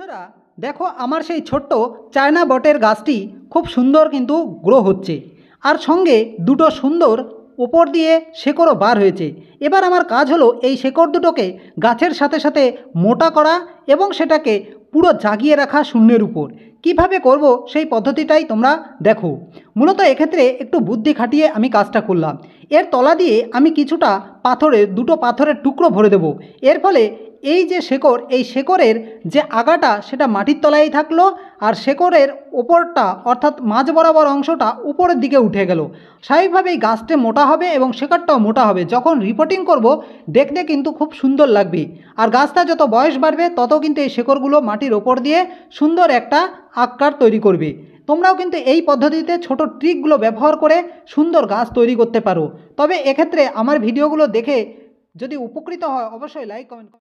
বন্ধুরা দেখো আমার সেই ছোট্ট চায়না বটের গাছটি খুব সুন্দর কিন্তু গ্রো হচ্ছে আর সঙ্গে দুটো সুন্দর ওপর দিয়ে শেকড়ও বার হয়েছে এবার আমার কাজ হলো এই শেকড় দুটোকে গাছের সাথে সাথে মোটা করা এবং সেটাকে পুরো জাগিয়ে রাখা শূন্যের উপর কিভাবে করব সেই পদ্ধতিটাই তোমরা দেখো মূলত এক্ষেত্রে একটু বুদ্ধি খাটিয়ে আমি কাজটা করলাম এর তলা দিয়ে আমি কিছুটা পাথরের দুটো পাথরের টুকরো ভরে দেব এর ফলে এই যে শেকড় এই শেকড়ের যে আগাটা সেটা মাটির তলায় থাকলো আর শেকড়ের ওপরটা অর্থাৎ মাঝ বরাবর অংশটা উপরের দিকে উঠে গেল স্বাভাবিকভাবেই গাছটি মোটা হবে এবং শেকড়টাও মোটা হবে যখন রিপোর্টিং করব দেখতে কিন্তু খুব সুন্দর লাগবে আর গাছটা যত বয়স বাড়বে তত কিন্তু এই শেকড়গুলো মাটির ওপর দিয়ে সুন্দর একটা আকার তৈরি করবে তোমরাও কিন্তু এই পদ্ধতিতে ছোট ট্রিকগুলো ব্যবহার করে সুন্দর গাছ তৈরি করতে পারো তবে এক্ষেত্রে আমার ভিডিওগুলো দেখে যদি উপকৃত হয় অবশ্যই লাইক কমেন্ট